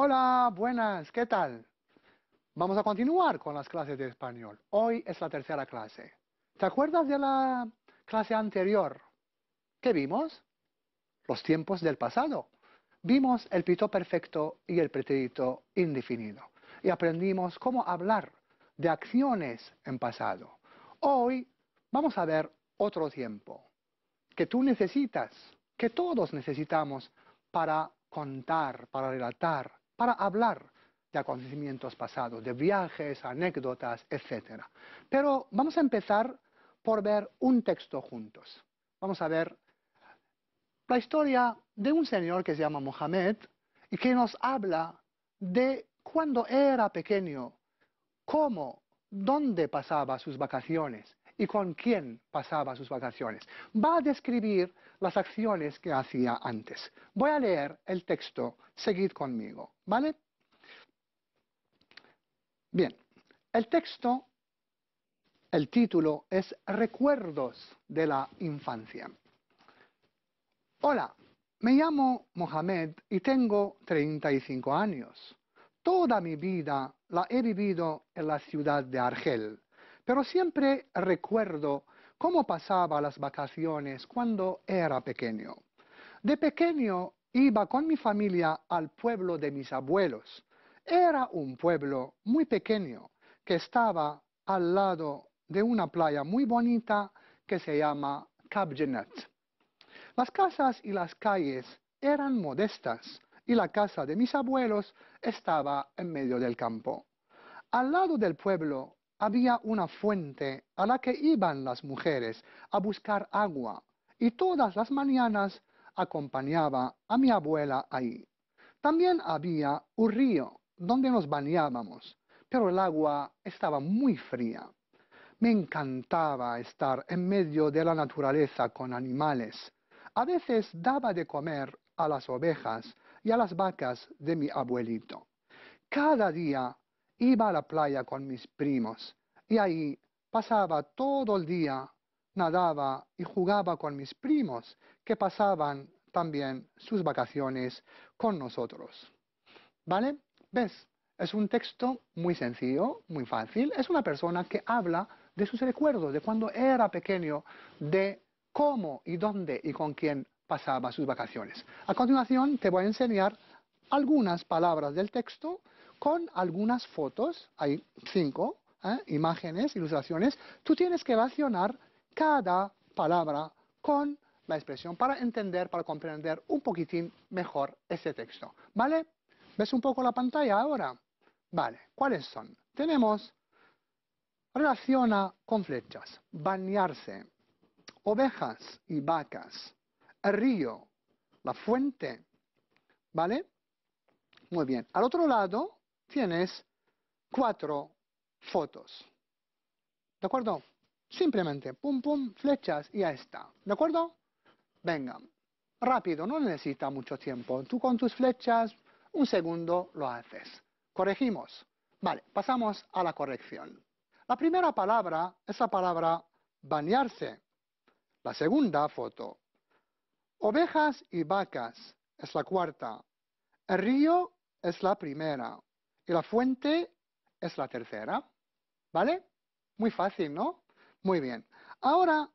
Hola, buenas, ¿qué tal? Vamos a continuar con las clases de español. Hoy es la tercera clase. ¿Te acuerdas de la clase anterior? ¿Qué vimos? Los tiempos del pasado. Vimos el pito perfecto y el pretérito indefinido. Y aprendimos cómo hablar de acciones en pasado. Hoy vamos a ver otro tiempo que tú necesitas, que todos necesitamos para contar, para relatar para hablar de acontecimientos pasados, de viajes, anécdotas, etc. Pero vamos a empezar por ver un texto juntos. Vamos a ver la historia de un señor que se llama Mohamed y que nos habla de cuando era pequeño, cómo, dónde pasaba sus vacaciones, y con quién pasaba sus vacaciones. Va a describir las acciones que hacía antes. Voy a leer el texto, seguid conmigo, ¿vale? Bien, el texto, el título es Recuerdos de la infancia. Hola, me llamo Mohamed y tengo 35 años. Toda mi vida la he vivido en la ciudad de Argel pero siempre recuerdo cómo pasaba las vacaciones cuando era pequeño. De pequeño iba con mi familia al pueblo de mis abuelos. Era un pueblo muy pequeño que estaba al lado de una playa muy bonita que se llama Cabgenet. Las casas y las calles eran modestas y la casa de mis abuelos estaba en medio del campo. Al lado del pueblo había una fuente a la que iban las mujeres a buscar agua y todas las mañanas acompañaba a mi abuela ahí. También había un río donde nos bañábamos, pero el agua estaba muy fría. Me encantaba estar en medio de la naturaleza con animales. A veces daba de comer a las ovejas y a las vacas de mi abuelito. Cada día Iba a la playa con mis primos y ahí pasaba todo el día, nadaba y jugaba con mis primos que pasaban también sus vacaciones con nosotros. ¿Vale? ¿Ves? Es un texto muy sencillo, muy fácil. Es una persona que habla de sus recuerdos, de cuando era pequeño, de cómo y dónde y con quién pasaba sus vacaciones. A continuación te voy a enseñar algunas palabras del texto con algunas fotos, hay cinco ¿eh? imágenes, ilustraciones, tú tienes que relacionar cada palabra con la expresión para entender, para comprender un poquitín mejor ese texto. ¿Vale? ¿Ves un poco la pantalla ahora? Vale, ¿cuáles son? Tenemos relaciona con flechas, bañarse, ovejas y vacas, el río, la fuente, ¿vale? Muy bien. Al otro lado tienes cuatro fotos. ¿De acuerdo? Simplemente, pum, pum, flechas y ya está. ¿De acuerdo? Venga, rápido, no necesita mucho tiempo. Tú con tus flechas, un segundo lo haces. Corregimos. Vale, pasamos a la corrección. La primera palabra es la palabra bañarse. La segunda foto. Ovejas y vacas es la cuarta. El río es la primera y la fuente es la tercera. ¿Vale? Muy fácil, ¿no? Muy bien. Ahora,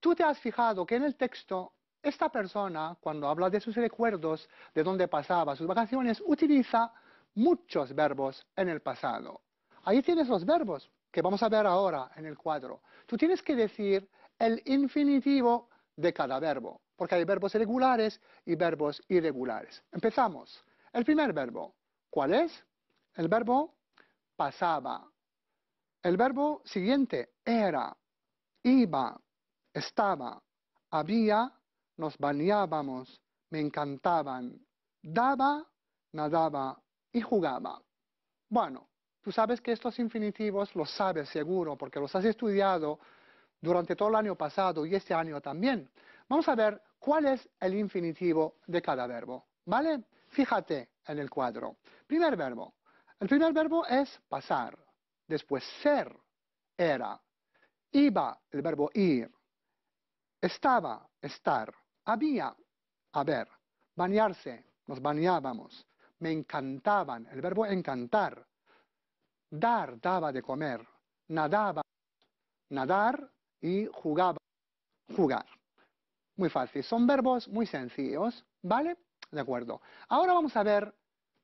tú te has fijado que en el texto, esta persona, cuando habla de sus recuerdos, de dónde pasaba, sus vacaciones, utiliza muchos verbos en el pasado. Ahí tienes los verbos que vamos a ver ahora en el cuadro. Tú tienes que decir el infinitivo de cada verbo, porque hay verbos regulares y verbos irregulares. Empezamos. El primer verbo, ¿cuál es? El verbo pasaba. El verbo siguiente era, iba, estaba, había, nos bañábamos, me encantaban, daba, nadaba y jugaba. Bueno, tú sabes que estos infinitivos los sabes seguro porque los has estudiado durante todo el año pasado y este año también. Vamos a ver cuál es el infinitivo de cada verbo, ¿vale? Fíjate en el cuadro. Primer verbo, el primer verbo es pasar, después ser, era, iba, el verbo ir, estaba, estar, había, haber, bañarse, nos bañábamos, me encantaban, el verbo encantar, dar, daba de comer, nadaba, nadar y jugaba, jugar. Muy fácil, son verbos muy sencillos, ¿vale? De acuerdo. Ahora vamos a ver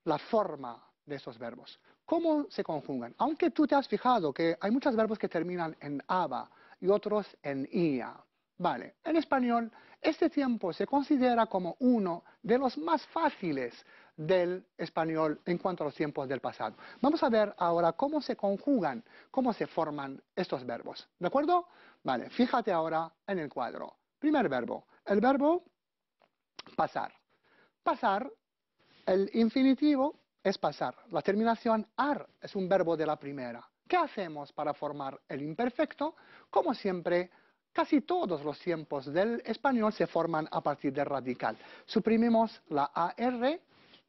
la forma de esos verbos. ¿Cómo se conjugan? Aunque tú te has fijado que hay muchos verbos que terminan en aba y otros en ia. Vale, en español este tiempo se considera como uno de los más fáciles del español en cuanto a los tiempos del pasado. Vamos a ver ahora cómo se conjugan, cómo se forman estos verbos. ¿De acuerdo? Vale, fíjate ahora en el cuadro. Primer verbo, el verbo pasar. Pasar, el infinitivo es pasar. La terminación ar es un verbo de la primera. ¿Qué hacemos para formar el imperfecto? Como siempre, casi todos los tiempos del español se forman a partir del radical. Suprimimos la AR,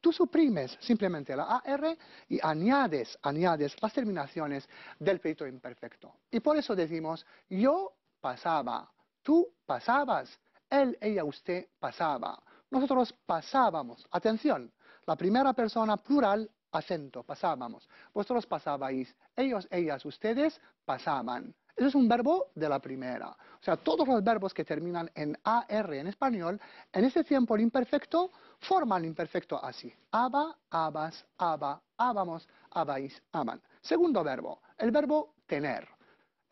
tú suprimes simplemente la AR y añades, añades las terminaciones del perito imperfecto. Y por eso decimos, yo pasaba, tú pasabas, él, ella, usted pasaba. Nosotros pasábamos. Atención, la primera persona plural, acento, pasábamos. Vosotros pasabais, ellos, ellas, ustedes pasaban. Eso es un verbo de la primera. O sea, todos los verbos que terminan en AR en español, en ese tiempo el imperfecto forman el imperfecto así. Aba, abas, aba, abamos, abais, aman. Segundo verbo, el verbo tener.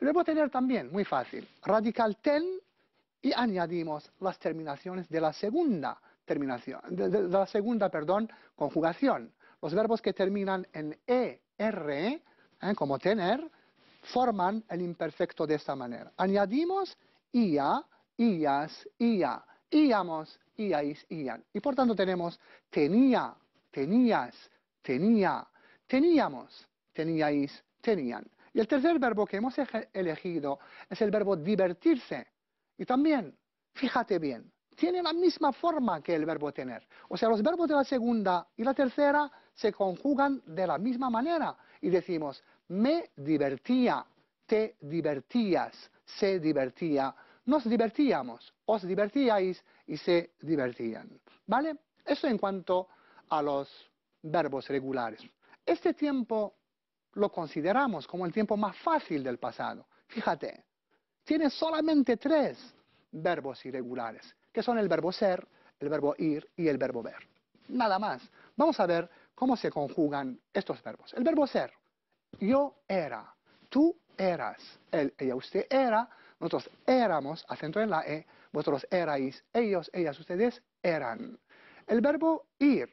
El verbo tener también, muy fácil. Radical ten y añadimos las terminaciones de la segunda terminación, la segunda, perdón, conjugación. Los verbos que terminan en er, como tener, forman el imperfecto de esta manera. Añadimos ia, ias, ia, íamos, "-íais", ian. Y por tanto tenemos tenía, tenías, tenía, teníamos, teníais, tenían. Y el tercer verbo que hemos elegido es el verbo divertirse. Y también, fíjate bien, tiene la misma forma que el verbo tener. O sea, los verbos de la segunda y la tercera se conjugan de la misma manera y decimos, me divertía, te divertías, se divertía, nos divertíamos, os divertíais y se divertían. ¿Vale? Eso en cuanto a los verbos regulares. Este tiempo lo consideramos como el tiempo más fácil del pasado. Fíjate, tiene solamente tres verbos irregulares que son el verbo ser, el verbo ir y el verbo ver. Nada más. Vamos a ver cómo se conjugan estos verbos. El verbo ser. Yo era. Tú eras. Él, ella, usted era. Nosotros éramos, acento en la E. Vosotros erais. Ellos, ellas, ustedes eran. El verbo ir.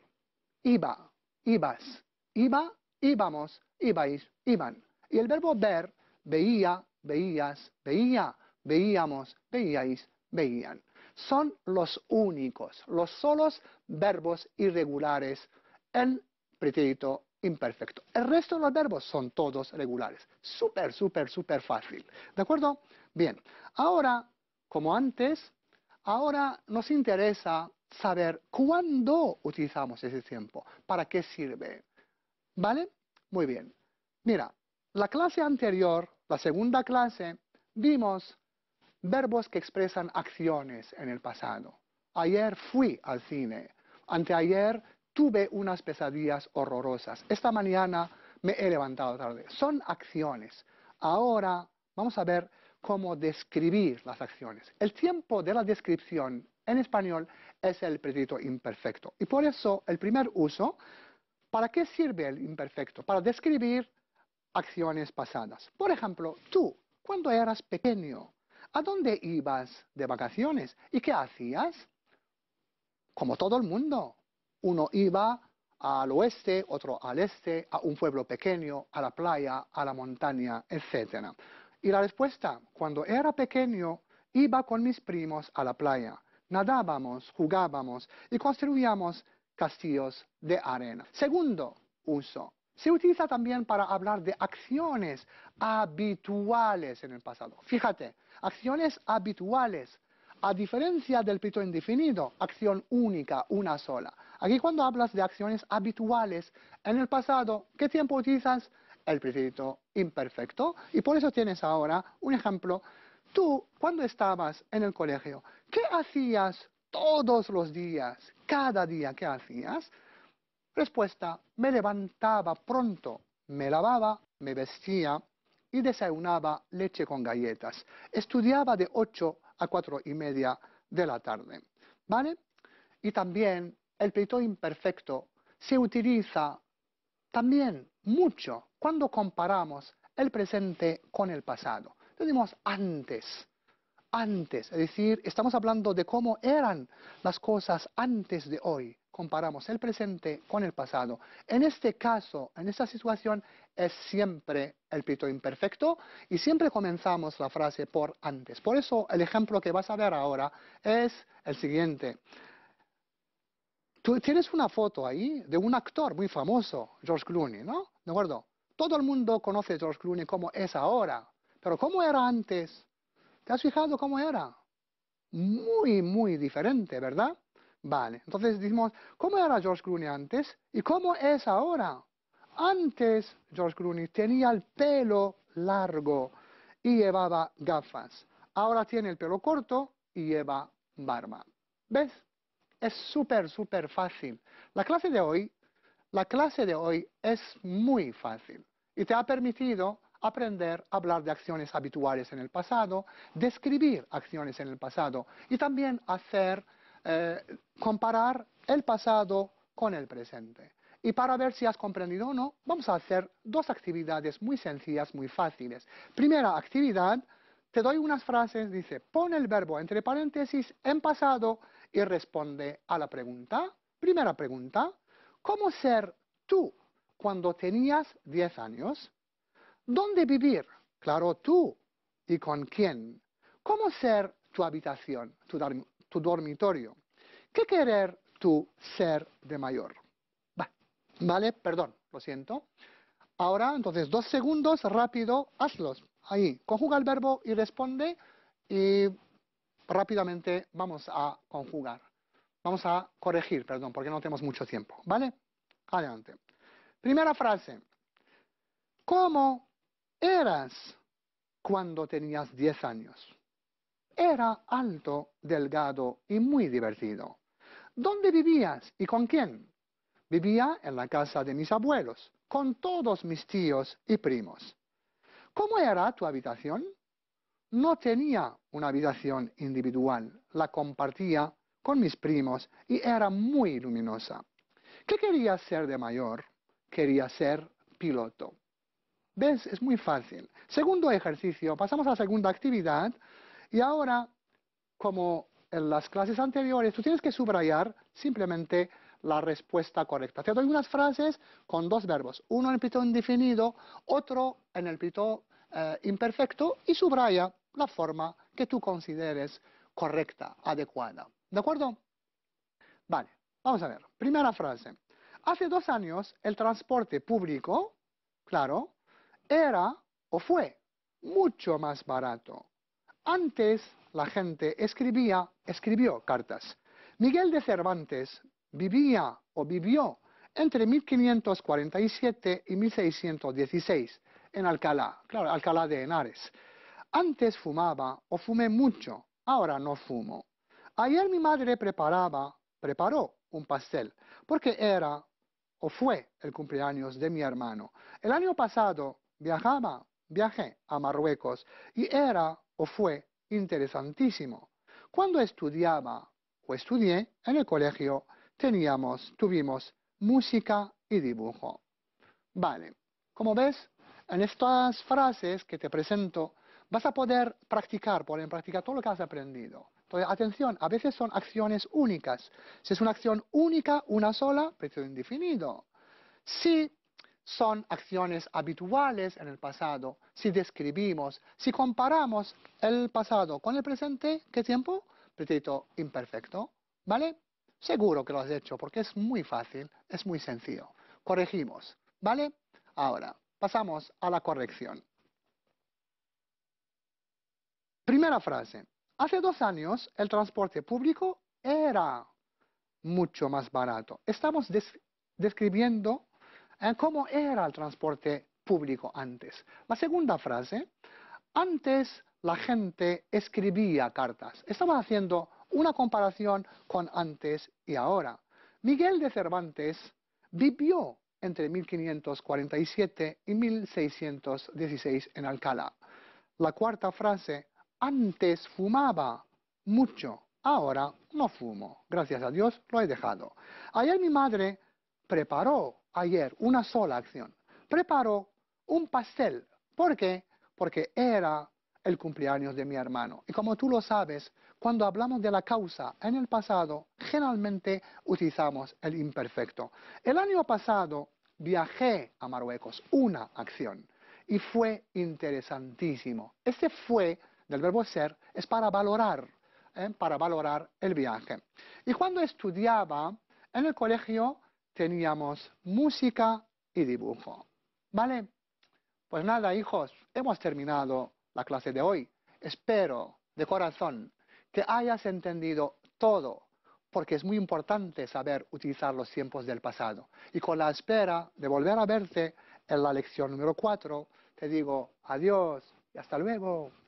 Iba. Ibas. Iba. Íbamos. Ibais. Iban. Y el verbo ver. Veía. Veías. Veía. Veíamos. Veíais. Veían son los únicos, los solos verbos irregulares en pretérito imperfecto. El resto de los verbos son todos regulares. Súper, súper, súper fácil. ¿De acuerdo? Bien. Ahora, como antes, ahora nos interesa saber cuándo utilizamos ese tiempo, para qué sirve. ¿Vale? Muy bien. Mira, la clase anterior, la segunda clase, vimos verbos que expresan acciones en el pasado. Ayer fui al cine, anteayer tuve unas pesadillas horrorosas, esta mañana me he levantado tarde. Son acciones. Ahora vamos a ver cómo describir las acciones. El tiempo de la descripción en español es el pretérito imperfecto. Y por eso el primer uso, ¿para qué sirve el imperfecto? Para describir acciones pasadas. Por ejemplo, tú, cuando eras pequeño, ¿A dónde ibas de vacaciones? ¿Y qué hacías? Como todo el mundo. Uno iba al oeste, otro al este, a un pueblo pequeño, a la playa, a la montaña, etc. Y la respuesta, cuando era pequeño, iba con mis primos a la playa. Nadábamos, jugábamos y construíamos castillos de arena. Segundo uso, se utiliza también para hablar de acciones habituales en el pasado. Fíjate, acciones habituales, a diferencia del pito indefinido, acción única, una sola. Aquí cuando hablas de acciones habituales en el pasado, ¿qué tiempo utilizas? El pretérito imperfecto. Y por eso tienes ahora un ejemplo. Tú, cuando estabas en el colegio, ¿qué hacías todos los días? Cada día, ¿qué hacías? Respuesta, me levantaba pronto, me lavaba, me vestía y desayunaba leche con galletas. Estudiaba de 8 a 4 y media de la tarde. ¿Vale? Y también el pleito imperfecto se utiliza también mucho cuando comparamos el presente con el pasado. Tenemos antes, antes. Es decir, estamos hablando de cómo eran las cosas antes de hoy. Comparamos el presente con el pasado. En este caso, en esta situación, es siempre el pito imperfecto y siempre comenzamos la frase por antes. Por eso, el ejemplo que vas a ver ahora es el siguiente. Tú tienes una foto ahí de un actor muy famoso, George Clooney, ¿no? ¿De acuerdo? Todo el mundo conoce a George Clooney como es ahora, pero ¿cómo era antes? ¿Te has fijado cómo era? Muy, muy diferente, ¿verdad? Vale, entonces decimos, ¿cómo era George Clooney antes y cómo es ahora? Antes George Clooney tenía el pelo largo y llevaba gafas. Ahora tiene el pelo corto y lleva barba. ¿Ves? Es súper, súper fácil. La clase de hoy, la clase de hoy es muy fácil y te ha permitido aprender a hablar de acciones habituales en el pasado, describir acciones en el pasado y también hacer, eh, comparar el pasado con el presente. Y para ver si has comprendido o no, vamos a hacer dos actividades muy sencillas, muy fáciles. Primera actividad, te doy unas frases, dice, pon el verbo entre paréntesis en pasado y responde a la pregunta. Primera pregunta, ¿cómo ser tú cuando tenías 10 años? ¿Dónde vivir? Claro, tú. ¿Y con quién? ¿Cómo ser tu habitación, tu, dormitorio? ¿Qué querer tu ser de mayor? vale, perdón, lo siento. Ahora, entonces, dos segundos, rápido, hazlos. Ahí, conjuga el verbo y responde y rápidamente vamos a conjugar. Vamos a corregir, perdón, porque no tenemos mucho tiempo, ¿vale? Adelante. Primera frase. ¿Cómo eras cuando tenías 10 años. Era alto, delgado y muy divertido. ¿Dónde vivías y con quién? Vivía en la casa de mis abuelos, con todos mis tíos y primos. ¿Cómo era tu habitación? No tenía una habitación individual, la compartía con mis primos y era muy luminosa. ¿Qué querías ser de mayor? Quería ser piloto. ¿Ves? Es muy fácil. Segundo ejercicio, pasamos a la segunda actividad y ahora, como en las clases anteriores, tú tienes que subrayar simplemente la respuesta correcta. Te doy unas frases con dos verbos, uno en el pito indefinido, otro en el pito eh, imperfecto y subraya la forma que tú consideres correcta, adecuada. ¿De acuerdo? Vale, vamos a ver. Primera frase. Hace dos años el transporte público, claro, era o fue mucho más barato. Antes la gente escribía, escribió cartas. Miguel de Cervantes vivía o vivió entre 1547 y 1616 en Alcalá, claro, Alcalá de Henares. Antes fumaba o fumé mucho, ahora no fumo. Ayer mi madre preparaba, preparó un pastel, porque era o fue el cumpleaños de mi hermano. El año pasado viajaba, viajé a Marruecos y era o fue interesantísimo. Cuando estudiaba o estudié en el colegio, teníamos, tuvimos música y dibujo. Vale, como ves, en estas frases que te presento vas a poder practicar, poner en práctica todo lo que has aprendido. Entonces, atención, a veces son acciones únicas. Si es una acción única, una sola, precio indefinido. Si son acciones habituales en el pasado. Si describimos, si comparamos el pasado con el presente, ¿qué tiempo? Pretérito imperfecto, ¿vale? Seguro que lo has hecho porque es muy fácil, es muy sencillo. Corregimos, ¿vale? Ahora, pasamos a la corrección. Primera frase. Hace dos años el transporte público era mucho más barato. Estamos describiendo eh, cómo era el transporte público antes. La segunda frase, antes la gente escribía cartas. Estamos haciendo una comparación con antes y ahora. Miguel de Cervantes vivió entre 1547 y 1616 en Alcalá. La cuarta frase, antes fumaba mucho, ahora no fumo. Gracias a Dios lo he dejado. Ayer mi madre preparó ayer una sola acción. Preparó un pastel. ¿Por qué? Porque era el cumpleaños de mi hermano. Y como tú lo sabes, cuando hablamos de la causa en el pasado, generalmente utilizamos el imperfecto. El año pasado viajé a Marruecos, una acción, y fue interesantísimo. Este fue, del verbo ser, es para valorar, ¿eh? para valorar el viaje. Y cuando estudiaba en el colegio, teníamos música y dibujo. ¿Vale? Pues nada, hijos, hemos terminado la clase de hoy. Espero de corazón que hayas entendido todo, porque es muy importante saber utilizar los tiempos del pasado. Y con la espera de volver a verte en la lección número 4, te digo adiós y hasta luego.